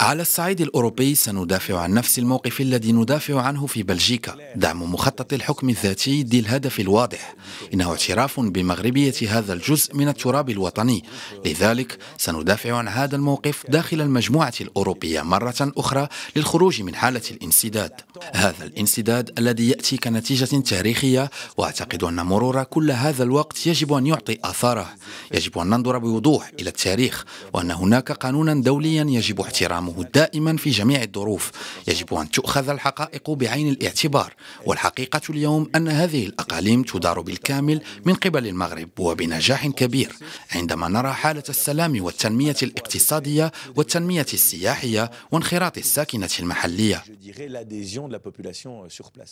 على الصعيد الأوروبي سندافع عن نفس الموقف الذي ندافع عنه في بلجيكا دعم مخطط الحكم الذاتي ذي الهدف الواضح إنه اعتراف بمغربية هذا الجزء من التراب الوطني لذلك سندافع عن هذا الموقف داخل المجموعة الأوروبية مرة أخرى للخروج من حالة الانسداد هذا الانسداد الذي يأتي كنتيجة تاريخية وأعتقد أن مرور كل هذا الوقت يجب أن يعطي آثاره يجب أن ننظر بوضوح إلى التاريخ وأن هناك قانونا دوليا يجب احترامه دائما في جميع الظروف يجب أن تؤخذ الحقائق بعين الاعتبار والحقيقة اليوم أن هذه الأقاليم تدار بالكامل من قبل المغرب وبنجاح كبير عندما نرى حالة السلام والتنمية الاقتصادية والتنمية السياحية وانخراط الساكنة المحلية